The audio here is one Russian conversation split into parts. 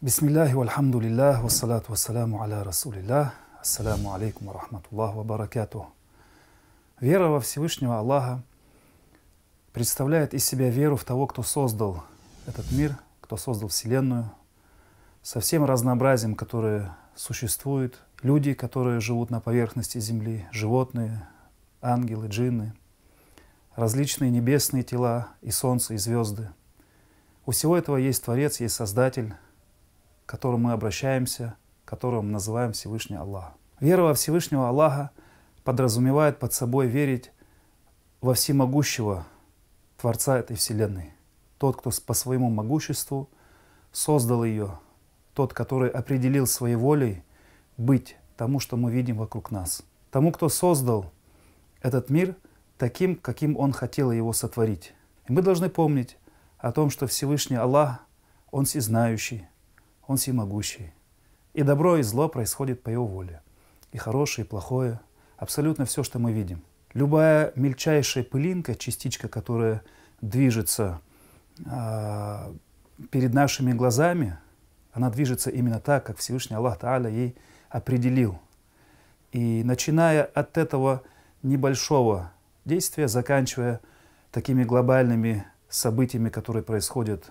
Бисмиллахи вальхамдулиллах, вассалату вассаламу аля расулиллах, ассаламу алейкум ва рахматуллаху ва баракату. Вера во Всевышнего Аллаха представляет из себя веру в того, кто создал этот мир, кто создал Вселенную, со всем разнообразием, которое существует, люди, которые живут на поверхности Земли, животные, ангелы, джинны, различные небесные тела и солнце, и звезды. У всего этого есть Творец, есть Создатель, к которому мы обращаемся, которого называем Всевышний Аллах. Вера во Всевышнего Аллаха подразумевает под собой верить во всемогущего Творца этой Вселенной. Тот, кто по своему могуществу создал ее, тот, который определил своей волей быть тому, что мы видим вокруг нас. Тому, кто создал этот мир таким, каким он хотел его сотворить. И мы должны помнить о том, что Всевышний Аллах, Он всезнающий, он всемогущий. И добро и зло происходит по его воле. И хорошее, и плохое, абсолютно все, что мы видим. Любая мельчайшая пылинка, частичка, которая движется э, перед нашими глазами, она движется именно так, как Всевышний Аллах Тааля ей определил. И начиная от этого небольшого действия, заканчивая такими глобальными событиями, которые происходят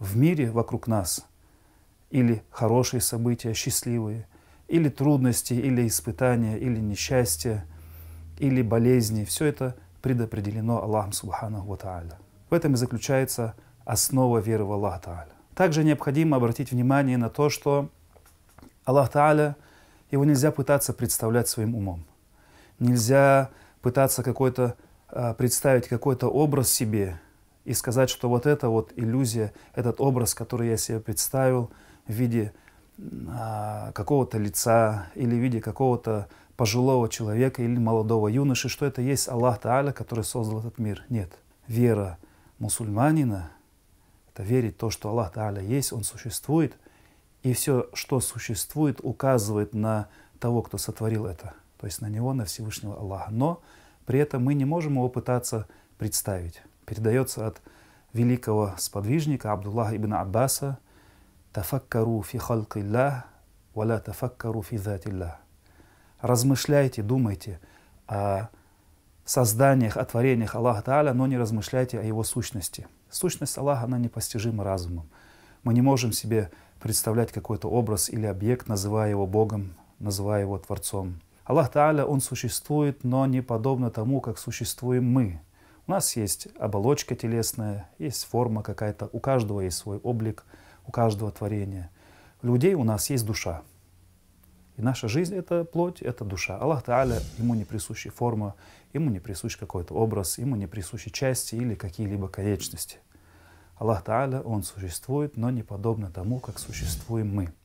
в мире вокруг нас – или хорошие события, счастливые, или трудности, или испытания, или несчастья, или болезни. Все это предопределено Аллахом Субханаху Ва Тааля. В этом и заключается основа веры в Аллаха Тааля. Также необходимо обратить внимание на то, что Аллах Тааля, его нельзя пытаться представлять своим умом. Нельзя пытаться какой-то а, представить какой-то образ себе и сказать, что вот это вот иллюзия, этот образ, который я себе представил – в виде а, какого-то лица или в виде какого-то пожилого человека или молодого юноши, что это есть Аллах Тааля, который создал этот мир. Нет. Вера мусульманина – это верить в то, что Аллах Тааля есть, Он существует, и все, что существует, указывает на того, кто сотворил это, то есть на Него, на Всевышнего Аллаха. Но при этом мы не можем его пытаться представить. Передается от великого сподвижника Абдуллаха ибн Аббаса – «Тафаккару фи халкиллах, валя тафаккару фи затиллах». Размышляйте, думайте о созданиях, о творениях Аллаха Тааля, но не размышляйте о его сущности. Сущность Аллаха, она непостижима разумом. Мы не можем себе представлять какой-то образ или объект, называя его Богом, называя его Творцом. Аллах Тааля, Он существует, но не подобно тому, как существуем мы. У нас есть оболочка телесная, есть форма какая-то, у каждого есть свой облик – у каждого творения. У людей у нас есть душа. И наша жизнь — это плоть, это душа. Аллах Та'аля, ему не присущи форма, ему не присущ какой-то образ, ему не присущи части или какие-либо конечности. Аллах Та'аля, он существует, но не подобно тому, как существуем мы.